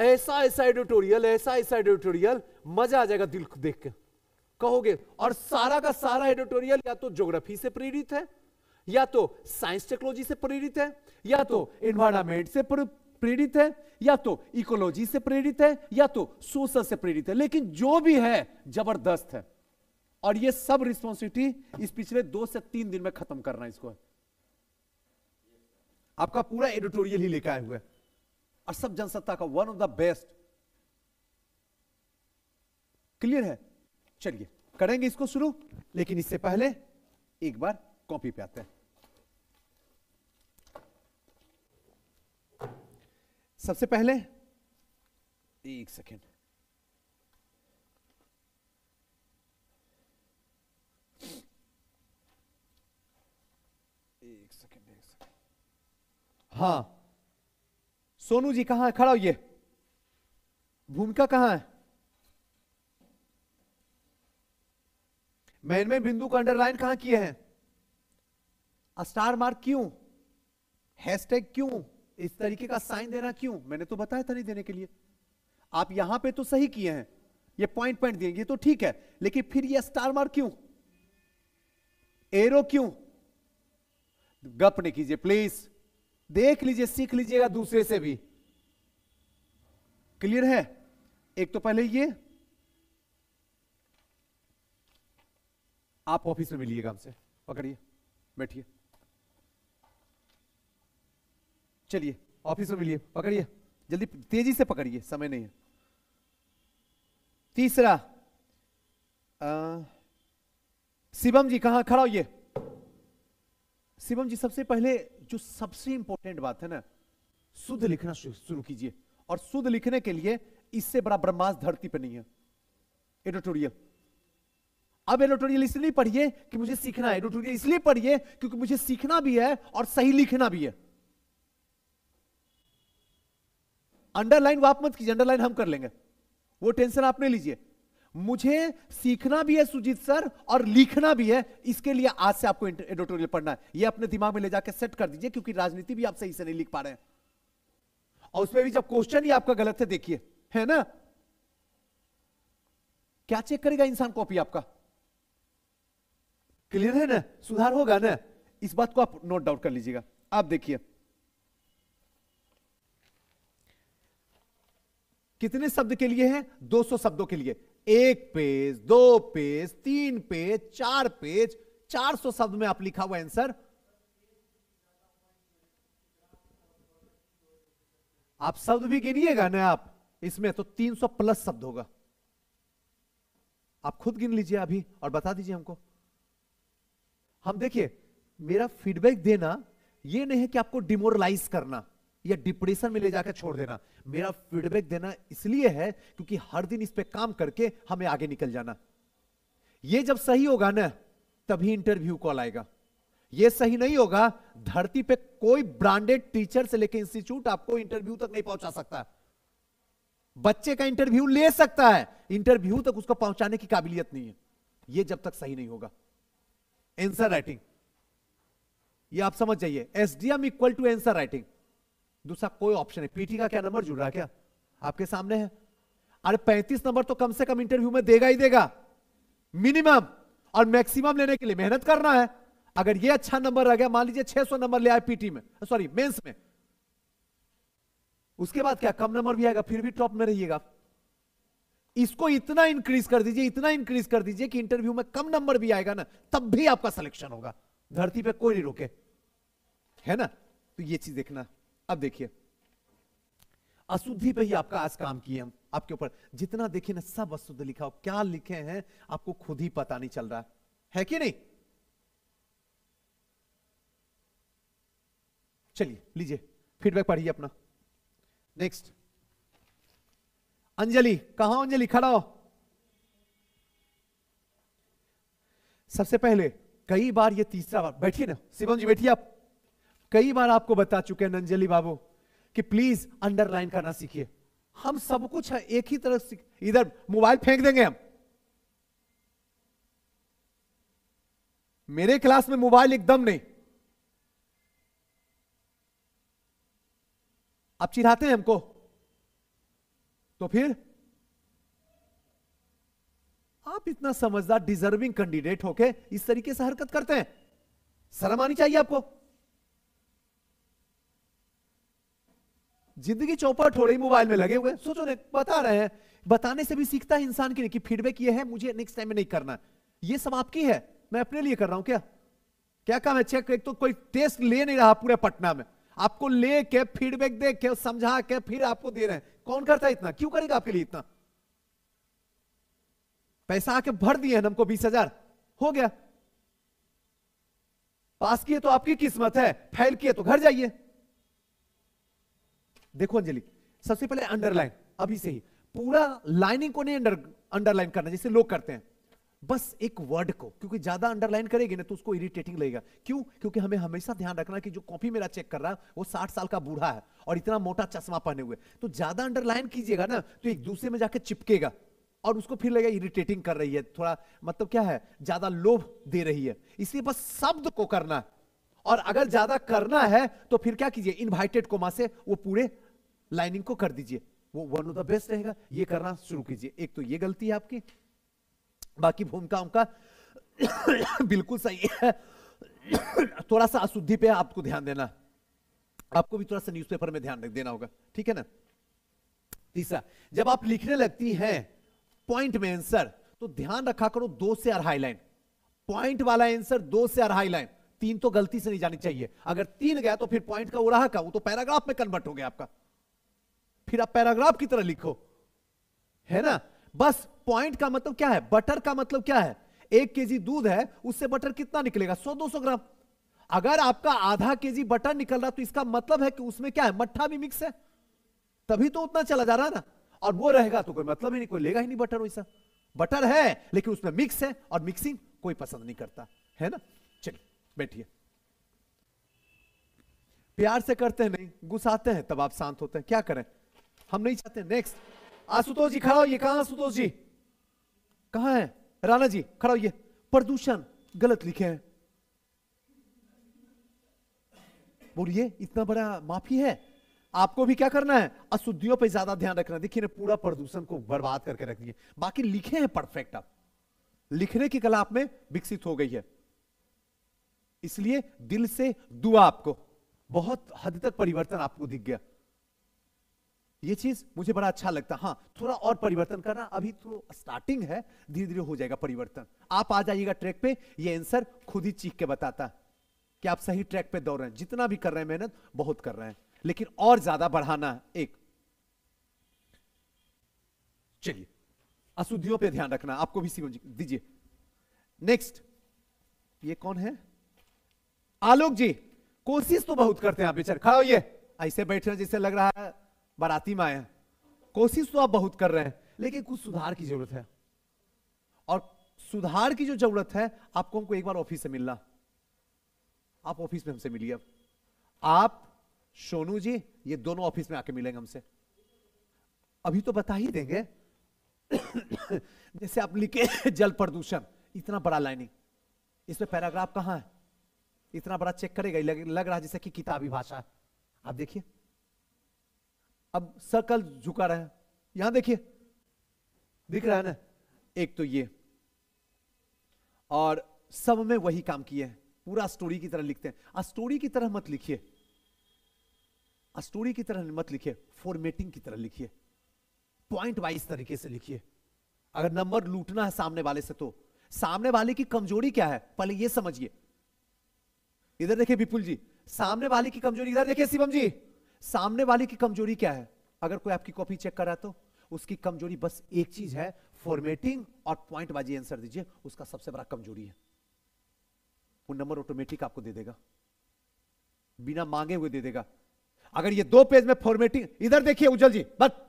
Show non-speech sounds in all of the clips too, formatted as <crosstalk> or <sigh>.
ऐसा ऐसा एडिटोरियल ऐसा ऐसा एडिटोरियल मजा आ जाएगा दिल देख के कहोगे और सारा का सारा एडिटोरियल या तो ज्योग्राफी से प्रेरित है या तो साइंस टेक्नोलॉजी से प्रेरित है या तो एनवायरमेंट तो से प्रेरित है या तो इकोलॉजी से प्रेरित है या तो सोशल से प्रेरित है लेकिन जो भी है जबरदस्त है और ये सब रिस्पॉन्सिबिलिटी इस पिछले दो से तीन दिन में खत्म करना इसको आपका पूरा एडिटोरियल ही लेकर आए हुए हैं सब जनसत्ता का one of the best clear है चलिए करेंगे इसको शुरू लेकिन इससे पहले एक बार कॉपी पे आते हैं सबसे पहले एक सेकेंड एक सेकेंड एक सेकेंड सोनू जी कहां है खड़ा होइए भूमिका कहां है में बिंदु को अंडरलाइन कहां किए हैं स्टार मार्क क्यों हैशटैग क्यों इस तरीके का साइन देना क्यों मैंने तो बताया था नहीं देने के लिए आप यहां पे तो सही किए हैं ये पॉइंट पॉइंट दिए ये तो ठीक है लेकिन फिर ये स्टार मार्क क्यों एरो क्यों गप नहीं कीजिए प्लीज देख लीजिए सीख लीजिएगा दूसरे से भी क्लियर है एक तो पहले ये आप ऑफिस में मिलिएगा हमसे पकड़िए बैठिए चलिए ऑफिस में मिलिए पकड़िए जल्दी तेजी से पकड़िए समय नहीं है तीसरा शिवम जी कहां खड़ा हो ये शिवम जी सबसे पहले जो सबसे इंपॉर्टेंट बात है ना शुद्ध लिखना शुरू कीजिए और शुद्ध लिखने के लिए इससे बड़ा ब्रह्मास धरती पर नहीं है एडिटोरियल अब एडिटोरियल इसलिए पढ़िए कि मुझे सीखना है एडिटोरियल इसलिए पढ़िए क्योंकि मुझे सीखना भी है और सही लिखना भी है अंडरलाइन वो आप मत कीजिए अंडरलाइन हम कर लेंगे वो टेंशन आप नहीं लीजिए मुझे सीखना भी है सुजीत सर और लिखना भी है इसके लिए आज से आपको एडिटोरियल पढ़ना है ये अपने दिमाग में ले जाकर सेट कर दीजिए क्योंकि राजनीति भी आप सही से नहीं लिख पा रहे हैं और उसमें भी जब क्वेश्चन ही आपका गलत है देखिए है ना क्या चेक करेगा इंसान कॉपी आपका क्लियर है ना सुधार होगा ना इस बात को आप नोट डाउट कर लीजिएगा आप देखिए कितने शब्द के लिए है 200 शब्दों के लिए एक पेज दो पेज तीन पेज चार पेज 400 शब्द में आप लिखा हुआ आंसर आप शब्द भी गिनिएगा ना आप इसमें तो 300 प्लस शब्द होगा आप खुद गिन लीजिए अभी और बता दीजिए हमको हम देखिए मेरा फीडबैक देना यह नहीं है कि आपको डिमोरलाइज करना या डिप्रेशन में ले जाकर छोड़ देना मेरा फीडबैक देना इसलिए है क्योंकि हर दिन इस पर काम करके हमें आगे निकल जाना ये जब सही होगा ना तभी इंटरव्यू कॉल आएगा ये सही नहीं होगा धरती पे कोई ब्रांडेड टीचर से लेकर इंस्टीट्यूट आपको इंटरव्यू तक नहीं पहुंचा सकता बच्चे का इंटरव्यू ले सकता है इंटरव्यू तक उसको पहुंचाने की काबिलियत नहीं है यह जब तक सही नहीं होगा एंसर राइटिंग ये आप समझ जाइए SDM equal to answer writing दूसरा कोई ऑप्शन है पीटी का क्या नंबर जुड़ रहा है क्या आपके सामने है अरे पैंतीस नंबर तो कम से कम इंटरव्यू में देगा ही देगा मिनिमम और मैक्सिमम लेने के लिए मेहनत करना है अगर ये अच्छा नंबर रह गया मान लीजिए सौ नंबर ले आए पीटी में सॉरी मेंस में उसके बाद क्या कम नंबर भी आएगा फिर भी टॉप में रहिएगा इसको इतना इंक्रीज कर दीजिए इतना इंक्रीज कर दीजिए कि इंटरव्यू में कम नंबर भी आएगा ना तब भी आपका सिलेक्शन होगा धरती पर कोई नहीं रोके है ना तो ये चीज देखना अब देखिए अशुद्धि पे ही आपका आज काम किए हम आपके ऊपर जितना देखिए ना सब अशुद्ध लिखा हो क्या लिखे हैं आपको खुद ही पता नहीं चल रहा है, कि नहीं चलिए लीजिए फीडबैक पढ़िए अपना नेक्स्ट अंजलि कहा अंजलि खड़ा हो सबसे पहले कई बार ये तीसरा बार बैठिए ना शिवम जी बैठिए आप कई बार आपको बता चुके हैं नंजली बाबू कि प्लीज अंडरलाइन करना सीखिए हम सब कुछ है एक ही तरफ इधर मोबाइल फेंक देंगे हम मेरे क्लास में मोबाइल एकदम नहीं आप चिढ़ाते हैं हमको तो फिर आप इतना समझदार डिजर्विंग कैंडिडेट होके इस तरीके से हरकत करते हैं शर्म आनी चाहिए आपको जिंदगी चौपट हो रही मोबाइल में लगे हुए सोचो ने बता रहे हैं बताने से भी सीखता है इंसान के लिए कि फीडबैक ये है मुझे नेक्स्ट टाइम में नहीं करना ये सब आपकी है मैं अपने लिए कर रहा हूं क्या क्या काम है चेक एक तो कोई टेस्ट ले नहीं रहा पूरे पटना में आपको ले के फीडबैक दे के समझा के फिर आपको दे रहे हैं कौन करता है इतना क्यों करेगा आपके लिए इतना पैसा आके भर दिए हैं हमको बीस हजार हो गया पास किए तो आपकी किस्मत है फैल किए तो घर जाइए देखो अंजलि सबसे पहले अंडरलाइन अभी से ही पूरा लाइनिंग को नहीं अंडर अंडरलाइन करना जैसे लोग करते हैं बस एक वर्ड को क्योंकि ज्यादा अंडरलाइन करेगी ना तो उसको इरिटेटिंग लगेगा क्यों क्योंकि हमें हमेशा ध्यान रखना कि जो कॉपी मेरा चेक कर रहा है वो साठ साल का बूढ़ा है और इतना मोटा चश्मा पहने हुए तो ज्यादा अंडरलाइन कीजिएगा ना तो एक दूसरे में जाके चिपकेगा और उसको फिर लगेगा इरिटेटिंग कर रही है थोड़ा मतलब क्या है ज्यादा लोभ दे रही है इसलिए बस शब्द को करना है और अगर ज्यादा करना है तो फिर क्या कीजिए इनवाइटेड कोमा से वो पूरे लाइनिंग को कर दीजिए वो वन ऑफ द बेस्ट रहेगा ये करना शुरू कीजिए एक तो ये गलती है आपकी बाकी भूमिका उनका <coughs> बिल्कुल सही है <coughs> थोड़ा सा अशुद्धि पे आपको ध्यान देना आपको भी थोड़ा सा न्यूज़पेपर में ध्यान रख देना होगा ठीक है ना तीसरा जब आप लिखने लगती हैं पॉइंट में आंसर तो ध्यान रखा करो दो से अढ़ाई लाइन पॉइंट वाला आंसर दो से अढ़ाई लाइन तीन तो गलती से नहीं जानी चाहिए अगर तीन गया तो फिर पॉइंट का उड़ा का वो तो पैराग्राफ में कन्वर्ट हो गया आपका फिर आप पैराग्राफ की तरह लिखो है ना बस पॉइंट का मतलब क्या है बटर का मतलब क्या है एक केजी दूध है उससे बटर कितना निकलेगा सौ दो ग्राम अगर आपका आधा केजी बटर निकल रहा तो इसका मतलब है कि उसमें क्या है मट्ठा भी मिक्स है तभी तो उतना चला जा रहा ना और वो रहेगा तो कोई मतलब ही नहीं कोई लेगा ही नहीं बटर वैसा बटर है लेकिन उसमें मिक्स है और मिक्सिंग कोई पसंद नहीं करता है ना चलिए बैठिए प्यार से करते हैं नहीं गुस्साते हैं तब आप शांत होते हैं क्या करें हम नहीं चाहते नेक्स्ट आशुतोष जी खड़ा हो ये कहा आशुतोष जी कहा है राणा जी खड़ा ये प्रदूषण गलत लिखे हैं बोलिए इतना बड़ा माफी है आपको भी क्या करना है अशुद्धियों पे ज्यादा ध्यान रखना देखिए पूरा प्रदूषण को बर्बाद करके रख दिए बाकी लिखे हैं परफेक्ट आप लिखने की कला आप में विकसित हो गई है इसलिए दिल से दुआ आपको बहुत हद तक परिवर्तन आपको दिख गया ये चीज मुझे बड़ा अच्छा लगता हाँ थोड़ा और परिवर्तन करना अभी तो स्टार्टिंग है धीरे धीरे हो जाएगा परिवर्तन आप आ जाइएगा ट्रैक पे ये आंसर खुद ही चीख के बताता है कि आप सही ट्रैक पे दौड़ रहे हैं जितना भी कर रहे हैं मेहनत बहुत कर रहे हैं लेकिन और ज्यादा बढ़ाना एक चलिए अशुद्धियों पर ध्यान रखना आपको भी समझ दीजिए नेक्स्ट ये कौन है आलोक जी कोशिश तो बहुत करते हैं आप बेचारे खाओ ये ऐसे बैठना जैसे लग रहा है बाराती में आए हैं कोशिश तो आप बहुत कर रहे हैं लेकिन कुछ सुधार की जरूरत है और सुधार की जो जरूरत है आपको हमको एक बार ऑफिस से मिलना आप ऑफिस में हमसे मिलिए अब आप सोनू जी ये दोनों ऑफिस में आके मिलेंगे हमसे अभी तो बता ही देंगे <coughs> जैसे आप लिखे जल प्रदूषण इतना बड़ा लाइनिंग इसमें पैराग्राफ कहां है इतना बड़ा चेक करेगा लग, लग रहा है जैसे कि किताबी भाषा है आप देखिए अब सर्कल झुका रहा है यहां देखिए दिख रहा है ना एक तो ये और सब में वही काम किए हैं पूरा स्टोरी की तरह लिखते हैं आ स्टोरी की तरह मत लिखिए स्टोरी की तरह मत लिखिए फॉर्मेटिंग की तरह लिखिए पॉइंट वाइज तरीके से लिखिए अगर नंबर लूटना है सामने वाले से तो सामने वाले की कमजोरी क्या है पहले ये समझिए इधर देखिए विपुल जी सामने वाले की कमजोरी इधर देखिए शिवम जी सामने वाले की कमजोरी क्या है अगर कोई आपकी कॉपी चेक करा तो उसकी कमजोरी बस एक चीज है फॉर्मेटिंग और पॉइंट बाजी आंसर दीजिए उसका सबसे बड़ा कमजोरी है वो नंबर ऑटोमेटिक आपको दे देगा बिना मांगे हुए दे देगा अगर ये दो पेज में फॉर्मेटिंग इधर देखिए उज्जवल जी बस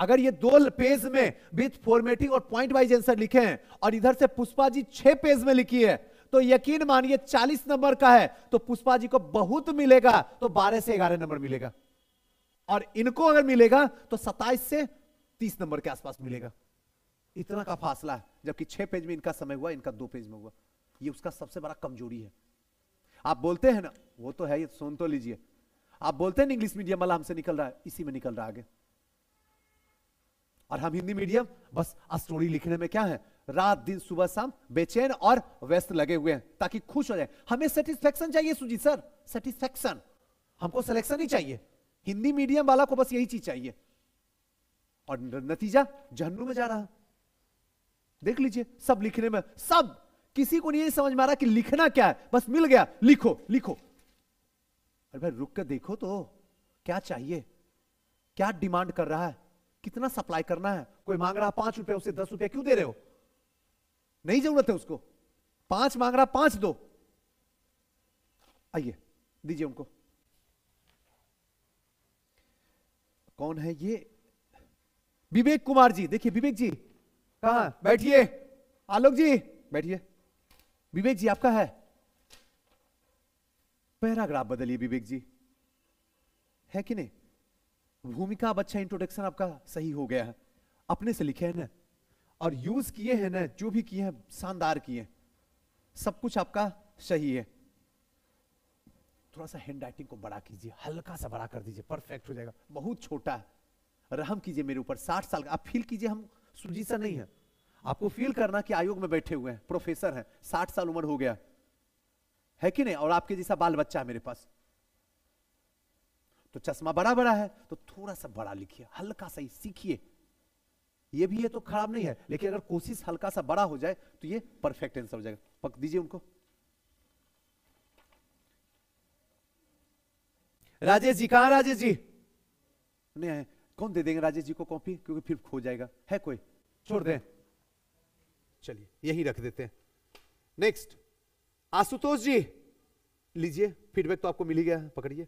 अगर ये दो पेज में विथ फॉर्मेटिंग और पॉइंट वाइज आंसर लिखे हैं और इधर से पुष्पा जी छह पेज में लिखी है तो यकीन मानिए चालीस नंबर का है तो पुष्पा जी को बहुत मिलेगा तो बारह से ग्यारह नंबर मिलेगा और इनको अगर मिलेगा तो सत्ताईस से तीस नंबर के आसपास मिलेगा इतना का फासला है जबकि छह पेज में इनका समय हुआ इनका दो पेज में हुआ ये उसका सबसे बड़ा कमजोरी है आप बोलते हैं ना वो तो है ये सुन तो लीजिए आप बोलते हैं इंग्लिश मीडियम वाला हमसे निकल रहा है इसी में निकल रहा है आगे और हम हिंदी मीडियम बस स्टोरी लिखने में क्या है रात दिन सुबह शाम बेचैन और व्यस्त लगे हुए हैं ताकि खुश हो जाए हमें सेटिस्फेक्शन चाहिए सुजीत सर सेटिस्फेक्शन हमको सिलेक्शन ही चाहिए हिंदी मीडियम वाला को बस यही चीज चाहिए और नतीजा जहनू में जा रहा देख लीजिए सब लिखने में सब किसी को नहीं समझ में आ रहा कि लिखना क्या है बस मिल गया लिखो लिखो अरे भाई रुक कर देखो तो क्या चाहिए क्या डिमांड कर रहा है कितना सप्लाई करना है कोई मांग रहा है पांच रुपए उसे दस रुपए क्यों दे रहे हो नहीं जरूरत है उसको पांच मांग रहा पांच दो आइए दीजिए उनको कौन है ये विवेक कुमार जी देखिए विवेक जी कहा हाँ, बैठिए आलोक जी बैठिए विवेक जी आपका है पैराग्राफ बदलिए विवेक जी है कि नहीं भूमिका अब अच्छा इंट्रोडक्शन आपका सही हो गया है अपने से लिखे है ना और यूज किए हैं ना जो भी किए हैं शानदार किए सब कुछ आपका सही है थोड़ा सा हैंड राइटिंग को बड़ा कीजिए हल्का सा बड़ा कर दीजिए परफेक्ट हो जाएगा बहुत छोटा है रहम कीजिए मेरे ऊपर साठ साल का आप फील कीजिए हम सुजी सा नहीं है आपको फील करना कि आयोग में बैठे हुए हैं प्रोफेसर हैं साठ साल उम्र हो गया है कि नहीं और आपके जैसा बाल बच्चा है मेरे पास तो चश्मा बड़ा बड़ा है तो थोड़ा सा बड़ा लिखिए हल्का सा ही सीखिए ये भी है तो खराब नहीं है लेकिन अगर कोशिश हल्का सा बड़ा हो जाए तो ये परफेक्ट आंसर हो जाएगा पक दीजिए उनको राजेश जी कहा राजेश जी नहीं है कौन दे देंगे राजेश जी को कॉपी क्योंकि फिर खो जाएगा है कोई छोड़ दें चलिए यही रख देते हैं नेक्स्ट आशुतोष जी लीजिए फीडबैक तो आपको मिल ही गया पकड़िए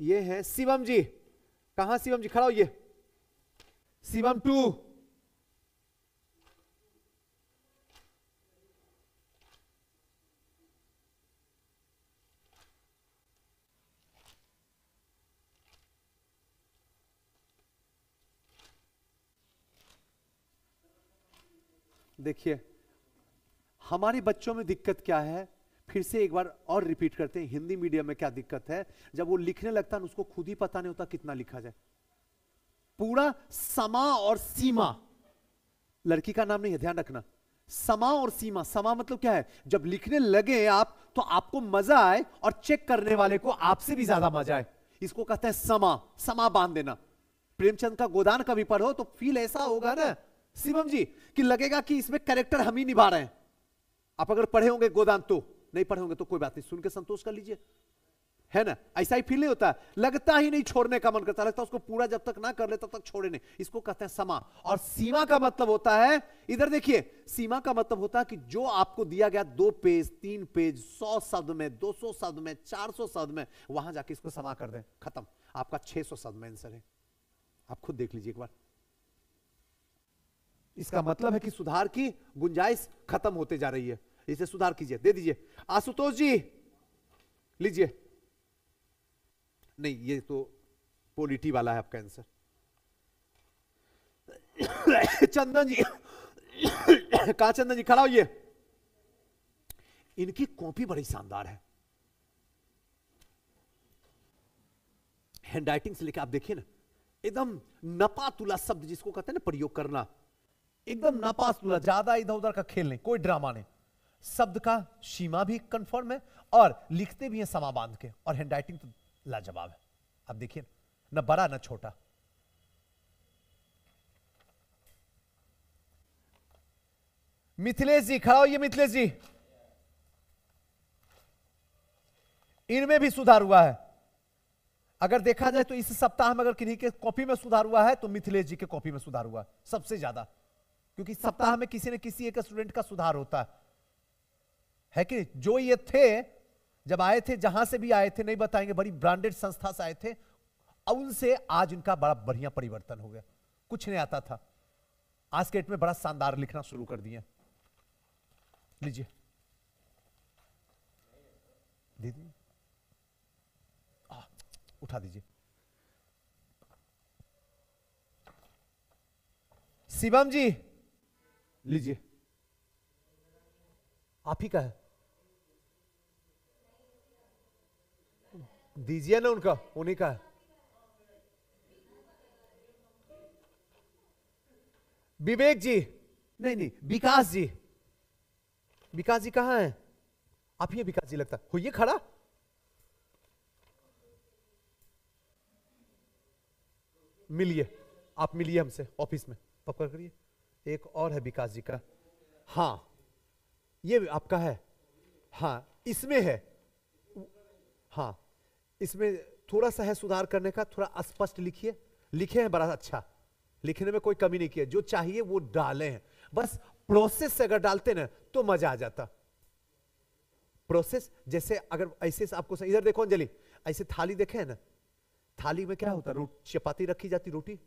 ये है शिवम जी कहा शिवम जी खड़ा हो ये शिवम टू देखिए हमारे बच्चों में दिक्कत क्या है फिर से एक बार और रिपीट करते हैं हिंदी मीडियम में क्या दिक्कत है जब वो लिखने लगता है उसको खुद ही पता नहीं होता कितना लिखा जाए पूरा समा और सीमा लड़की का नाम नहीं है ध्यान रखना समा और सीमा समा मतलब क्या है जब लिखने लगे आप तो आपको मजा आए और चेक करने वाले को आपसे भी ज्यादा मजा आए इसको कहते हैं समा समा बांध देना प्रेमचंद का गोदान कभी पढ़ो तो फील ऐसा होगा ना शिवम जी कि लगेगा कि इसमें कैरेक्टर हम ही निभा रहे हैं आप अगर पढ़े होंगे गोदान तो नहीं पढ़े होंगे तो कोई बात नहीं सुन के संतोष कर लीजिए है ना ऐसा ही फील नहीं होता लगता ही नहीं छोड़ने का मन करता लगता उसको पूरा जब तक ना कर ले तब तक छोड़े नहीं इसको कहते हैं समा और सीमा का मतलब होता है इधर देखिए सीमा का मतलब होता है कि जो आपको दिया गया दो पेज तीन पेज सौ शब्द में दो सौ शब्द में चार सौ शब्द में वहां जाके इसको समा कर दे खत्म आपका छह सौ शब्द में आंसर है आप खुद देख लीजिए एक बार इसका मतलब है कि सुधार की गुंजाइश खत्म होते जा रही है इसे सुधार कीजिए दे दीजिए आशुतोष जी लीजिए नहीं ये तो पोलिटी वाला है आपका आंसर चंदन जी कहा चंदन जी खड़ा ये इनकी कॉपी बड़ी शानदार है हैंडराइटिंग से लेकर आप देखिए ना एकदम नपातुला शब्द जिसको कहते हैं ना प्रयोग करना एकदम नपातुला ज्यादा इधर उधर का खेल नहीं कोई ड्रामा नहीं शब्द का सीमा भी कंफर्म है और लिखते भी हैं समा बांध के और हैंडराइटिंग तो लाजवाब है अब देखिए न बड़ा ना छोटा मिथिलेश जी खड़ा ये मिथिलेश जी इनमें भी सुधार हुआ है अगर देखा जाए तो इस सप्ताह में अगर किन्हीं के कॉपी में सुधार हुआ है तो मिथिलेश जी के कॉपी में सुधार हुआ सबसे ज्यादा क्योंकि सप्ताह में किसी न किसी एक स्टूडेंट का सुधार होता है है कि जो ये थे जब आए थे जहां से भी आए थे नहीं बताएंगे बड़ी ब्रांडेड संस्था से आए थे उनसे आज उनका बड़ा बढ़िया परिवर्तन हो गया कुछ नहीं आता था आज के डेट में बड़ा शानदार लिखना शुरू कर दिया लीजिए दीदी उठा दीजिए शिवम जी लीजिए आप ही का है दीजिए ना उनका उन्हीं का विवेक जी नहीं नहीं विकास जी विकास जी कहां है आप ये विकास जी लगता हो ये खड़ा मिलिए आप मिलिए हमसे ऑफिस में पकड़ करिए एक और है विकास जी का हाँ ये आपका है हाँ इसमें है हाँ इसमें थोड़ा सा है सुधार करने का थोड़ा स्पष्ट लिखिए लिखे हैं बड़ा अच्छा लिखने में कोई कमी नहीं किया जो चाहिए वो डाले हैं बस प्रोसेस से अगर डालते ना तो मजा आ जाता प्रोसेस जैसे अगर ऐसे आपको इधर देखो अंजलि ऐसे थाली देखे है ना थाली में क्या होता है चपाती रखी जाती रोटी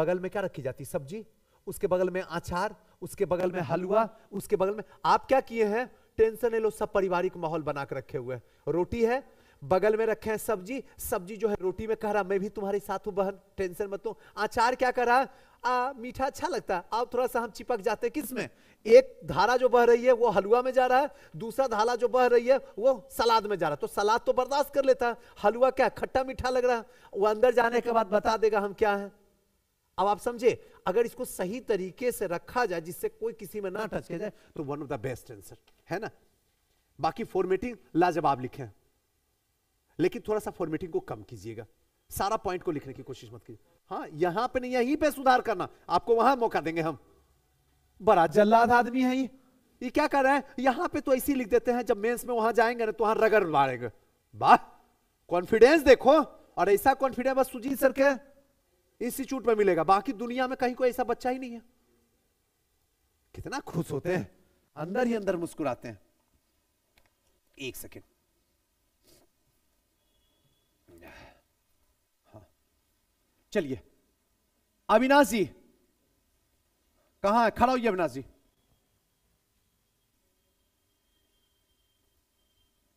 बगल में क्या रखी जाती सब्जी उसके बगल में आचार उसके बगल में हलवा उसके बगल में आप क्या किए हैं टेंशन है लो सब पारिवारिक माहौल बनाकर रखे हुए रोटी है बगल में रखे हैं सब्जी सब्जी जो है रोटी में कह रहा मैं भी तुम्हारे साथ हूं बहन टेंशन मत लो आचार क्या कर रहा आ, मीठा अच्छा लगता है अब थोड़ा सा हम चिपक जाते हैं में एक धारा जो बह रही है वो हलवा में जा रहा है दूसरा धारा जो बह रही है वो सलाद में जा रहा है तो सलाद तो बर्दाश्त कर लेता है हलवा क्या खट्टा मीठा लग रहा है वो अंदर जाने के बाद बता देगा हम क्या है अब आप समझे अगर इसको सही तरीके से रखा जाए जिससे कोई किसी में ना टच किया जाए तो one of the best answer है ना बाकी फॉर्मेटिंग लाजवाब लिखे हैं लेकिन थोड़ा सा फॉर्मेटिंग को कम कीजिएगा सारा पॉइंट को लिखने की कोशिश मत कीजिए हाँ यहां पे नहीं यहीं पे सुधार करना आपको वहां मौका देंगे हम बड़ा जल्लाद आदमी है ये ये क्या कर रहे हैं यहां पे तो ऐसे लिख देते हैं जब मेंस में वहां जाएंगे ना तो वहां रगड़ मारेंगे वाह कॉन्फिडेंस देखो और ऐसा कॉन्फिडेंस बस सुजीत सर के इंस्टीट्यूट में मिलेगा बाकी दुनिया में कहीं कोई ऐसा बच्चा ही नहीं है कितना खुश होते हैं अंदर ही अंदर मुस्कुराते हैं एक सेकेंड चलिए अविनाश जी कहा है खड़ा होइए अविनाश जी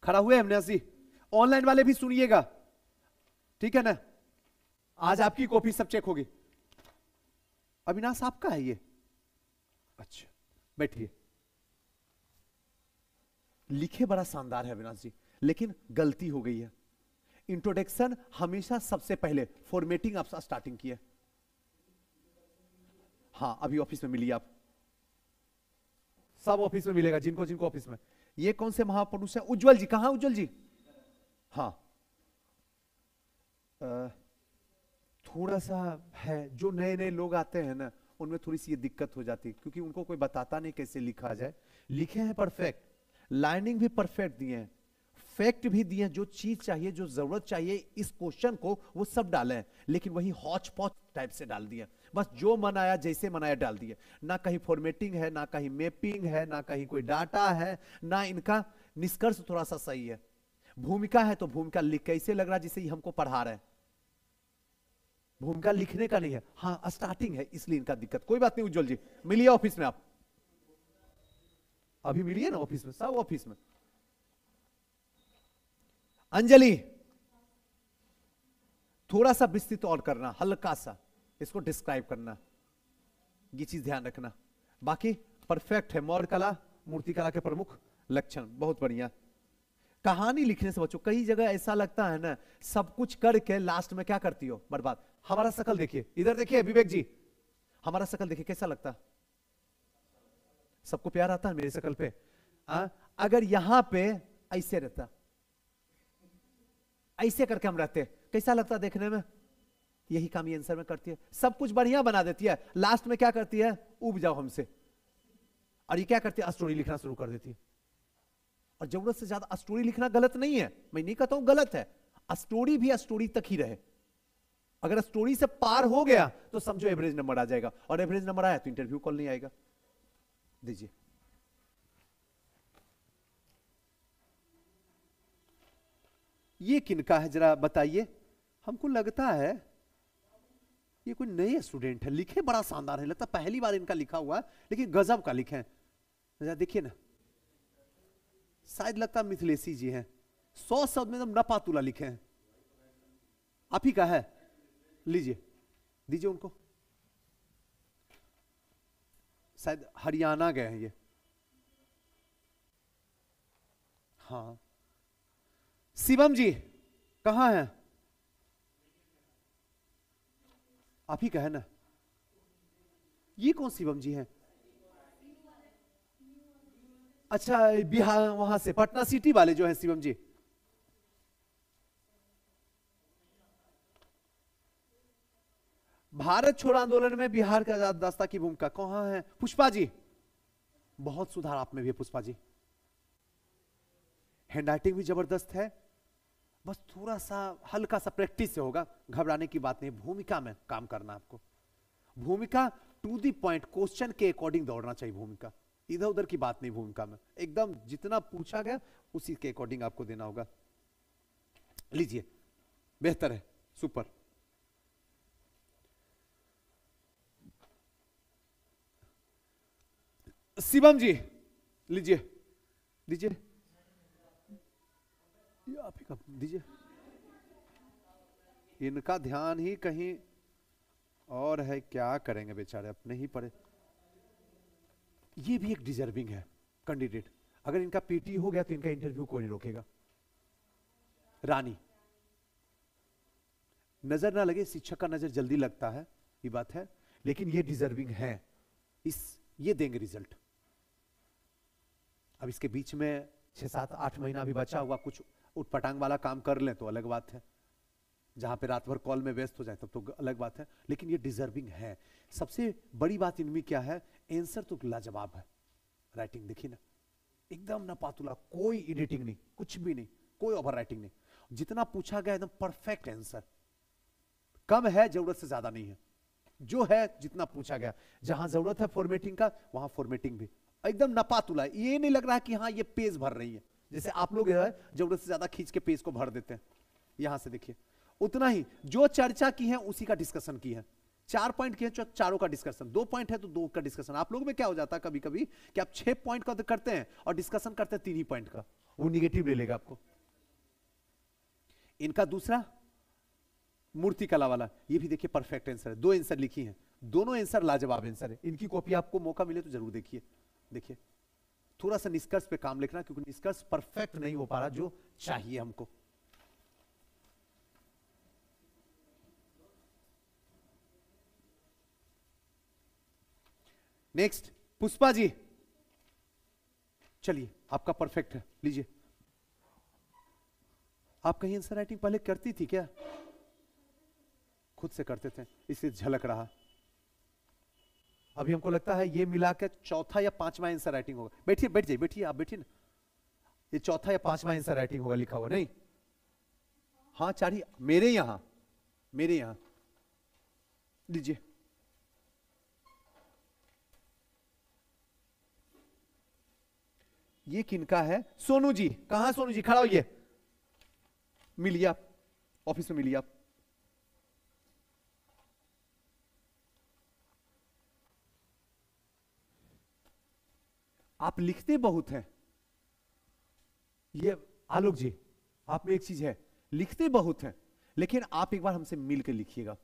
खड़ा हुए अविनाश जी ऑनलाइन वाले भी सुनिएगा ठीक है ना आज आपकी कॉपी सब चेक होगी अविनाश आपका है ये अच्छा बैठिए लिखे बड़ा शानदार है अविनाश जी लेकिन गलती हो गई है इंट्रोडक्शन हमेशा सबसे पहले फॉर्मेटिंग आप स्टार्टिंग की है हाँ अभी ऑफिस में मिली आप सब ऑफिस में मिलेगा जिनको जिनको ऑफिस में ये कौन से महापुरुष है उज्जवल जी कहा उज्जवल जी हाँ थोड़ा सा है जो नए नए लोग आते हैं ना उनमें थोड़ी सी ये दिक्कत हो जाती है क्योंकि उनको कोई बताता नहीं कैसे लिखा जाए लिखे हैं परफेक्ट लाइनिंग भी परफेक्ट दिए हैं फैक्ट भी दिए जो चीज चाहिए जो जरूरत चाहिए इस क्वेश्चन को वो सब डाले लेकिन वही हॉच पॉच टाइप से डाल दिया बस जो मनाया जैसे मनाया डाल दिया ना कहीं फॉर्मेटिंग है ना कहीं मैपिंग है ना कहीं कोई डाटा है ना इनका निष्कर्ष थोड़ा सा सही है भूमिका है तो भूमिका लिख कैसे लग रहा है जिसे हमको पढ़ा रहे भूमिका लिखने का नहीं है हाँ स्टार्टिंग है इसलिए इनका दिक्कत कोई बात नहीं उज्जवल जी मिलिए ऑफिस में आप अभी मिलिए ना ऑफिस में सब ऑफिस में अंजलि थोड़ा सा विस्तृत और करना हल्का सा इसको डिस्क्राइब करना ये चीज ध्यान रखना बाकी परफेक्ट है मौर्य कला मूर्ति कला के प्रमुख लक्षण बहुत बढ़िया कहानी लिखने से बच्चों कई जगह ऐसा लगता है ना सब कुछ करके लास्ट में क्या करती हो बर्बाद हमारा सकल देखिए इधर देखिए विवेक जी हमारा सकल देखिए कैसा लगता सबको प्यार आता है मेरे सकल पे आ? हाँ? अगर यहां पे ऐसे रहता ऐसे करके हम रहते हैं कैसा लगता है देखने में यही काम ये आंसर में करती है सब कुछ बढ़िया बना देती है लास्ट में क्या करती है उब जाओ हमसे और ये क्या करती है स्टोरी लिखना शुरू कर देती है और जरूरत से ज्यादा स्टोरी लिखना गलत नहीं है मैं नहीं कहता हूं गलत है स्टोरी भी स्टोरी तक ही रहे अगर स्टोरी से पार हो गया तो समझो एवरेज नंबर आ जाएगा और एवरेज नंबर आया तो इंटरव्यू कॉल नहीं आएगा दीजिए ये किनका है जरा बताइए हमको लगता है ये कोई नए स्टूडेंट है लिखे बड़ा शानदार है लगता पहली बार इनका लिखा हुआ है लेकिन गजब का लिखे जरा देखिए ना शायद लगता मिथिलेशी जी हैं सौ शब्द में एकदम तो नपातुला लिखे हैं आप ही का है लीजिए दीजिए उनको शायद हरियाणा गए हैं ये हाँ शिवम जी कहा हैं आप ही कहे ना ये कौन शिवम जी हैं अच्छा बिहार वहां से पटना सिटी वाले जो है शिवम जी भारत छोड़ आंदोलन में बिहार के आजाद दास्ता की भूमिका कहां है पुष्पा जी बहुत सुधार आप में भी है पुष्पा जी हैंडराइटिंग भी जबरदस्त है बस थोड़ा सा हल्का सा प्रैक्टिस से होगा घबराने की बात नहीं भूमिका में काम करना आपको भूमिका टू दी पॉइंट क्वेश्चन के अकॉर्डिंग दौड़ना चाहिए भूमिका इधर उधर की बात नहीं भूमिका में एकदम जितना पूछा गया उसी के अकॉर्डिंग आपको देना होगा लीजिए बेहतर है सुपर शिवम जी लीजिए लीजिए ये आप ही कर दीजिए इनका ध्यान ही कहीं और है क्या करेंगे बेचारे अपने ही पड़े ये भी एक डिजर्विंग है कैंडिडेट अगर इनका पीटी हो गया तो इनका इंटरव्यू कोई नहीं रोकेगा रानी नजर ना लगे शिक्षक का नजर जल्दी लगता है ये बात है लेकिन ये डिजर्विंग है इस ये देंगे रिजल्ट अब इसके बीच में छह सात आठ महीना भी बचा हुआ कुछ उठपटांग वाला काम कर ले तो अलग बात है जहां पे रात भर कॉल में व्यस्त हो जाए तब तो अलग बात है लेकिन ये डिजर्विंग है सबसे बड़ी बात इनमें क्या है एंसर तो लाजवाब है राइटिंग देखी ना एकदम ना पातुला कोई एडिटिंग नहीं कुछ भी नहीं कोई ओवर राइटिंग नहीं जितना पूछा गया एकदम परफेक्ट एंसर कम है जरूरत से ज्यादा नहीं है जो है जितना पूछा गया जहां जरूरत है फॉर्मेटिंग का वहां फॉर्मेटिंग भी एकदम नपातुला ये नहीं लग रहा कि हाँ ये पेज भर रही है जैसे आप लोग जरूरत से ज्यादा खींच के पेज को भर देते हैं यहां से देखिए उतना ही जो चर्चा की है उसी का डिस्कशन की है चार पॉइंट की है जो चारों का डिस्कशन दो पॉइंट है तो दो का डिस्कशन आप लोग में क्या हो जाता है कभी कभी कि आप छह पॉइंट का तो करते हैं और डिस्कशन करते हैं तीन ही पॉइंट का वो निगेटिव ले लेगा आपको इनका दूसरा मूर्ति कला वाला ये भी देखिए परफेक्ट आंसर है दो आंसर लिखी है दोनों आंसर लाजवाब आंसर है इनकी कॉपी आपको मौका मिले तो जरूर देखिए देखिए थोड़ा सा निष्कर्ष पे काम लिखना क्योंकि निष्कर्ष परफेक्ट नहीं हो पा रहा जो चाहिए हमको नेक्स्ट पुष्पा जी चलिए आपका परफेक्ट है लीजिए आप कहीं आंसर राइटिंग पहले करती थी क्या खुद से करते थे इससे झलक रहा अभी हमको लगता है ये मिला के चौथा या पांचवा आंसर राइटिंग होगा बैठिए बैठ जाइए बैठिए आप बैठिए ना ये चौथा या पांचवा आंसर राइटिंग होगा लिखा हुआ नहीं हाँ चाड़ी मेरे यहां मेरे यहां लीजिए ये किनका है सोनू जी कहा सोनू जी खड़ा होइए मिलिए आप ऑफिस में मिलिए आप आप लिखते बहुत हैं ये आलोक जी आप में एक चीज है लिखते बहुत हैं लेकिन आप एक बार हमसे मिलकर लिखिएगा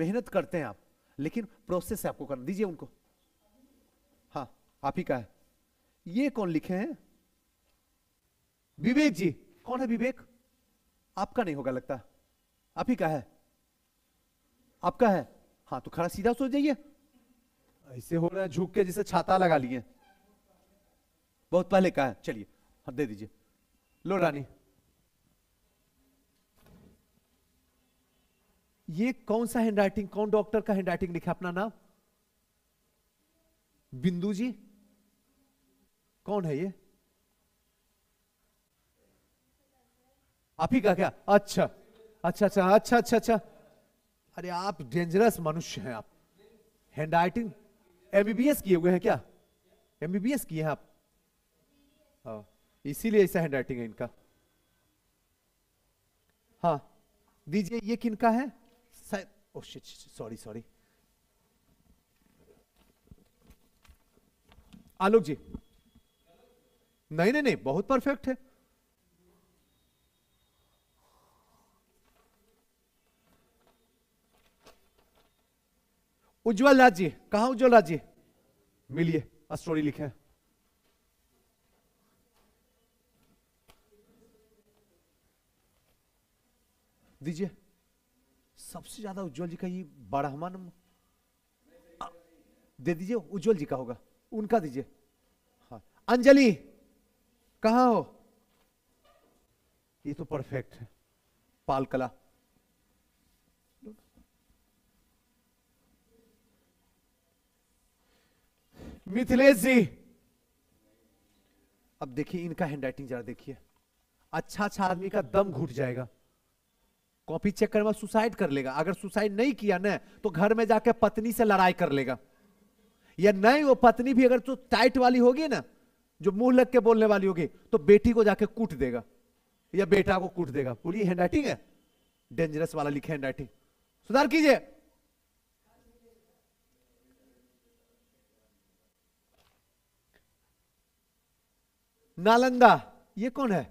मेहनत करते हैं आप लेकिन प्रोसेस आपको करना दीजिए उनको हाँ आप ही का है ये कौन लिखे हैं विवेक जी कौन है विवेक आपका नहीं होगा लगता आप ही का है आपका है हाँ तो खड़ा सीधा सोच जाइए ऐसे हो रहा है झुक के जैसे छाता लगा लिए बहुत पहले कहा चलिए हाँ दे दीजिए लो तो रानी ये कौन सा हैंडराइटिंग कौन डॉक्टर का हैंडराइटिंग लिखा अपना नाम बिंदु जी कौन है ये आप ही का क्या अच्छा अच्छा अच्छा अच्छा अच्छा अच्छा अरे आप डेंजरस मनुष्य हैं आप हैंडराइटिंग एमबीबीएस किए हुए हैं क्या एमबीबीएस किए हैं आप हाँ। इसीलिए ऐसा हैंड राइटिंग है इनका हाँ दीजिए ये किनका है sorry sorry oh, Alok ji नहीं नहीं नहीं बहुत परफेक्ट है उज्ज्वल राज जी कहा उज्ज्वल राज जी मिलिए स्टोरी लिखे दीजिए सबसे ज्यादा उज्जवल जी का ये बारहवा नंबर दे दीजिए उज्जवल जी का होगा उनका दीजिए हाँ अंजलि कहा हो ये तो परफेक्ट है पाल कला मिथिलेश जी अब देखिए इनका हैंडराइटिंग जरा देखिए अच्छा अच्छा आदमी का दम घुट जाएगा कॉपी चेक करने सुसाइड कर लेगा अगर सुसाइड नहीं किया ना तो घर में जाकर पत्नी से लड़ाई कर लेगा या नहीं वो पत्नी भी अगर तो टाइट वाली होगी ना जो मुंह लग के बोलने वाली होगी तो बेटी को जाके कूट देगा या बेटा को कूट देगा पूरी हैंडराइटिंग है डेंजरस वाला लिखे हैंडराइटिंग सुधार कीजिए नालंदा ये कौन है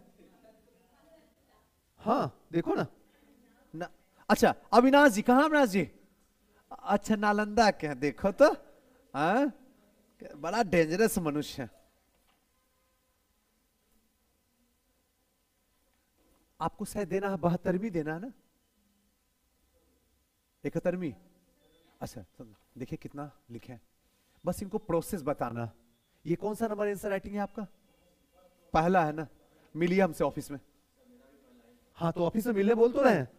हाँ देखो ना अच्छा अविनाश जी कहा अविनाश जी अच्छा नालंदा के देखो तो आ? हाँ? बड़ा डेंजरस मनुष्य आपको शायद देना है बहत्तरवी देना है ना इकहत्तरवी अच्छा तो देखिए कितना लिखे है बस इनको प्रोसेस बताना ये कौन सा नंबर आंसर राइटिंग है आपका पहला है ना मिलिए हमसे ऑफिस में हाँ तो ऑफिस में मिलने बोल तो रहे हैं